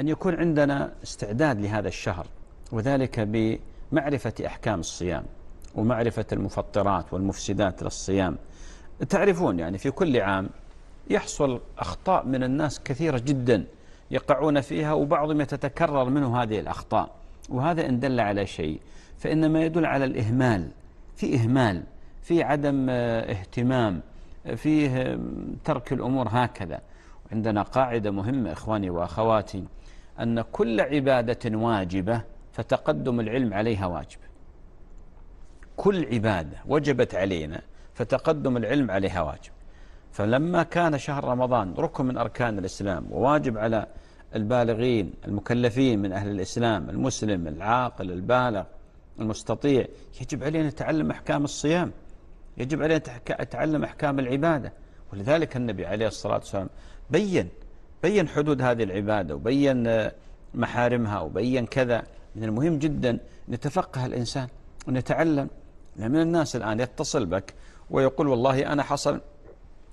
أن يكون عندنا استعداد لهذا الشهر وذلك بمعرفة أحكام الصيام ومعرفة المفطرات والمفسدات للصيام تعرفون يعني في كل عام يحصل أخطاء من الناس كثيرة جدا يقعون فيها وبعضهم يتتكرر منه هذه الأخطاء وهذا إن دل على شيء فإنما يدل على الإهمال في إهمال في عدم آه، اهتمام آه، فيه ترك الأمور هكذا عندنا قاعدة مهمة إخواني وأخواتي أن كل عبادة واجبة فتقدم العلم عليها واجب كل عبادة وجبت علينا فتقدم العلم عليها واجب فلما كان شهر رمضان ركن من أركان الإسلام وواجب على البالغين المكلفين من أهل الإسلام المسلم العاقل البالغ المستطيع يجب علينا تعلم أحكام الصيام يجب علينا تعلم أحكام العبادة ولذلك النبي عليه الصلاة والسلام بين بين حدود هذه العبادة وبين آه، محارمها وبين كذا من المهم جدا نتفقه الإنسان ونتعلم من الناس الآن يتصل بك ويقول والله أنا حصل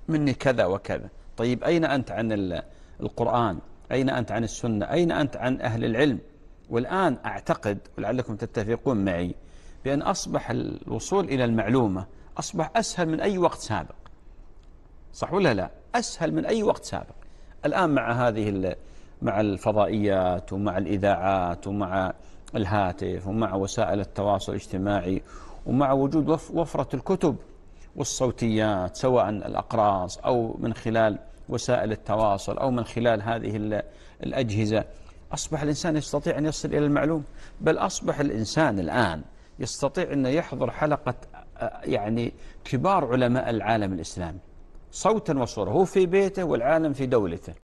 مني كذا وكذا طيب أين أنت عن القرآن أين أنت عن السنة أين أنت عن أهل العلم والآن أعتقد ولعلكم تتفقون معي بأن أصبح الوصول إلى المعلومة أصبح أسهل من أي وقت سابق صح ولا لا أسهل من أي وقت سابق الآن مع هذه مع الفضائيات ومع الإذاعات ومع الهاتف ومع وسائل التواصل الاجتماعي ومع وجود وفرة الكتب والصوتيات سواء الأقراص أو من خلال وسائل التواصل أو من خلال هذه الأجهزة أصبح الإنسان يستطيع أن يصل إلى المعلوم بل أصبح الإنسان الآن يستطيع أن يحضر حلقة يعني كبار علماء العالم الإسلامي صوتا وصورة هو في بيته والعالم في دولته